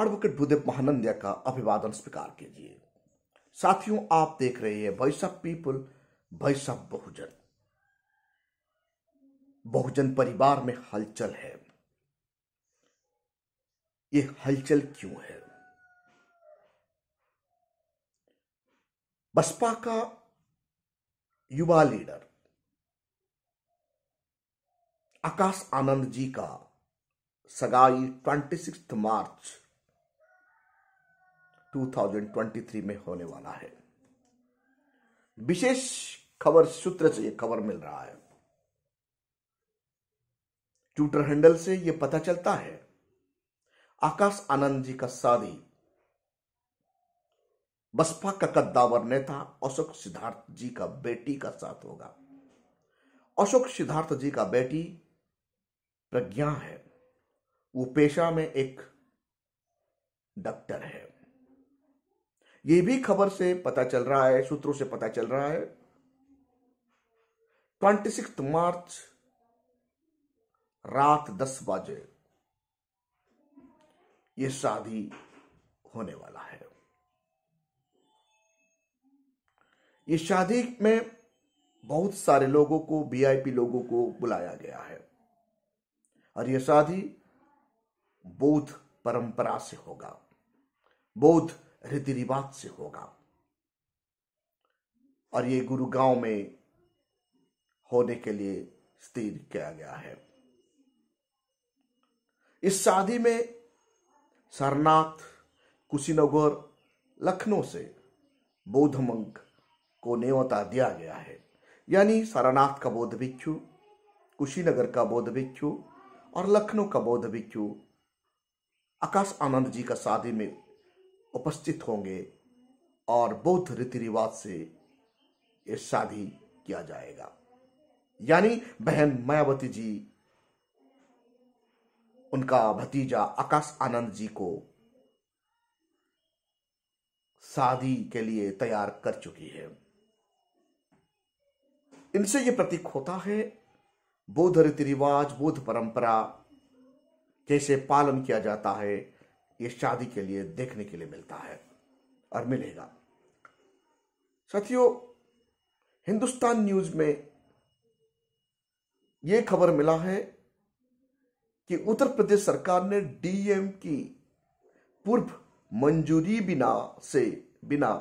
advocate Bhudev Mahanandia का अभिवादन स्वीकार कीजिए साथियों आप देख रहे हैं voice of people voice of Bahujan Bahujan परिवार में हलचल है ये हलचल क्यों है बसपा का युवा लीडर आकाश आनंद जी का सगाई 26 मार्च 2023 में होने वाला है विशेष खबर सूत्र से यह खबर मिल रहा है ट्विटर हैंडल से यह पता चलता है आकाश आनंद जी का शादी बसपा का कद्दावर नेता अशोक सिद्धार्थ जी का बेटी का साथ होगा अशोक सिद्धार्थ जी का बेटी प्रज्ञा है वो पेशा में एक डॉक्टर है ये भी खबर से पता चल रहा है सूत्रों से पता चल रहा है ट्वेंटी सिक्स मार्च रात दस बजे ये शादी होने वाला है ये शादी में बहुत सारे लोगों को वीआईपी लोगों को बुलाया गया है और यह शादी बौद्ध परंपरा से होगा बौद्ध रीति रिवाज से होगा और ये गुरुगांव में होने के लिए स्थिर किया गया है इस शादी में सारनाथ कुशीनगर लखनऊ से बौद्ध मंक को नेवता दिया गया है यानी सारनाथ का बौद्ध भिक्षु कुशीनगर का बौद्ध भिक्षु और लखनऊ का बौद्ध भिक्षु आकाश आनंद जी का शादी में उपस्थित होंगे और बौद्ध रीति रिवाज से ये शादी किया जाएगा यानी बहन मायावती जी उनका भतीजा आकाश आनंद जी को शादी के लिए तैयार कर चुकी है इनसे यह प्रतीक होता है बौद्ध रीति रिवाज बौद्ध परंपरा कैसे पालन किया जाता है ये शादी के लिए देखने के लिए मिलता है और मिलेगा साथियों हिंदुस्तान न्यूज में यह खबर मिला है कि उत्तर प्रदेश सरकार ने डीएम की पूर्व मंजूरी बिना से बिना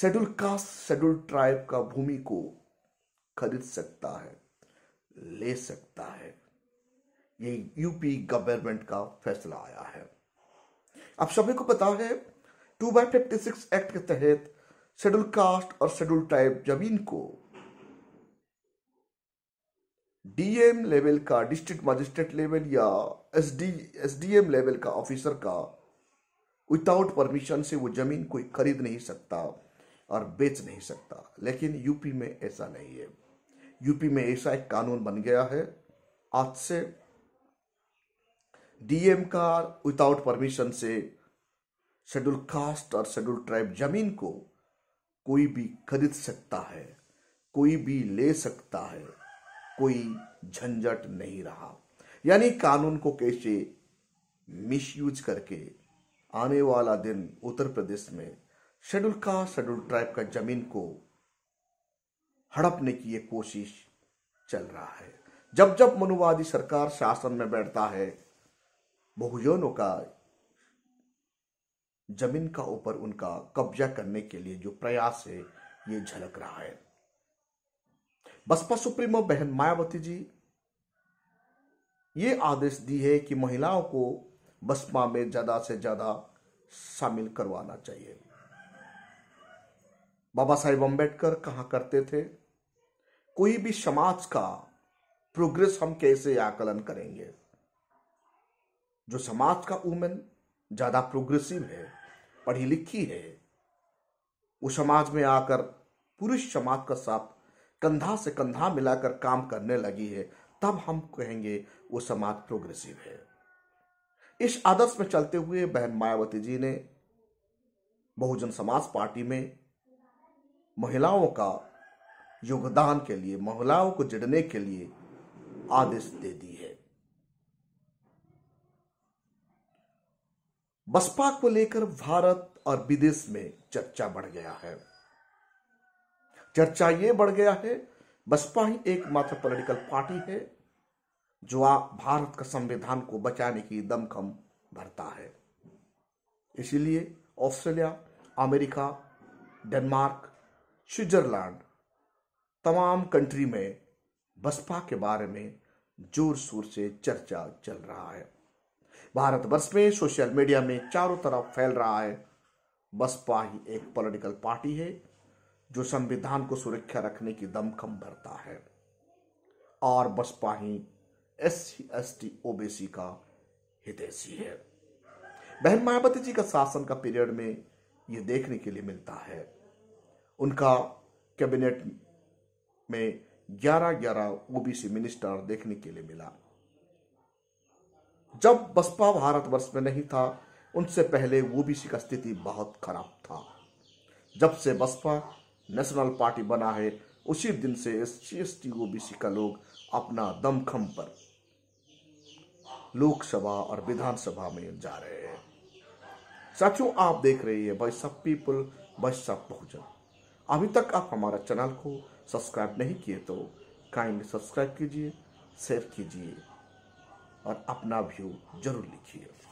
शेड्यूल कास्ट शेड्यूल ट्राइब का भूमि को खरीद सकता है ले सकता है ये यूपी गवर्नमेंट का फैसला आया है आप सभी को पता है two by fifty six act के तहत शेड्यूल कास्ट और शेड्यूल ट्राइब जमीन को डीएम लेवल का डिस्ट्रिक्ट मजिस्ट्रेट लेवल या एसडी एसडीएम लेवल का ऑफिसर का विदाउट परमिशन से वो जमीन कोई खरीद नहीं सकता और बेच नहीं सकता लेकिन यूपी में ऐसा नहीं है यूपी में ऐसा एक कानून बन गया है आज से डीएम कार विदाउट परमिशन से शेड्यूल कास्ट और शेड्यूल ट्राइब जमीन को कोई भी खरीद सकता है कोई भी ले सकता है कोई झंझट नहीं रहा यानी कानून को कैसे मिसयूज करके आने वाला दिन उत्तर प्रदेश में शेड्यूल कास्ट शेड्यूल ट्राइब का जमीन को हड़पने की ये कोशिश चल रहा है जब जब मनुवादी सरकार शासन में बैठता है बहुजनों का जमीन का ऊपर उनका कब्जा करने के लिए जो प्रयास है ये झलक रहा है बसपा सुप्रीमो बहन मायावती जी ये आदेश दी है कि महिलाओं को बसपा में ज्यादा से ज्यादा शामिल करवाना चाहिए बाबा साहेब अम्बेडकर कहा करते थे कोई भी समाज का प्रोग्रेस हम कैसे आकलन करेंगे जो समाज का वूमेन ज़्यादा प्रोग्रेसिव है पढ़ी लिखी है वो समाज में आकर पुरुष समाज का साथ कंधा से कंधा मिलाकर काम करने लगी है तब हम कहेंगे वो समाज प्रोग्रेसिव है इस आदर्श में चलते हुए बहन मायावती जी ने बहुजन समाज पार्टी में महिलाओं का योगदान के लिए महिलाओं को जिड़ने के लिए आदेश दे दी है बसपा को लेकर भारत और विदेश में चर्चा बढ़ गया है चर्चा ये बढ़ गया है बसपा ही एकमात्र पॉलिटिकल पार्टी है जो आप भारत का संविधान को बचाने की दमखम भरता है इसीलिए ऑस्ट्रेलिया अमेरिका डेनमार्क स्विट्जरलैंड तमाम कंट्री में बसपा के बारे में जोर शोर से चर्चा चल रहा है भारतवर्ष में सोशल मीडिया में चारों तरफ फैल रहा है बसपा ही एक पॉलिटिकल पार्टी है जो संविधान को सुरक्षा रखने की दमखम भरता है और बसपा ही S C S T OBC का हितैषी है बहन मायावती जी का शासन का पीरियड में यह देखने के लिए मिलता है उनका कैबिनेट में ग्यारह ग्यारह ओबीसी मिनिस्टर देखने के लिए मिला जब बसपा भारतवर्ष में नहीं था उनसे पहले ओबीसी का स्थिति बहुत खराब था जब से बसपा नेशनल पार्टी बना है उसी दिन से S C S T OBC का लोग अपना दमखम पर लोकसभा और विधानसभा में जा रहे हैं साथियों आप देख रहे हैं voice of people voice of Bahujan अभी तक आप हमारा चैनल को सब्सक्राइब नहीं किए तो काइंडली सब्सक्राइब कीजिए शेयर कीजिए और अपना व्यू जरूर लिखिए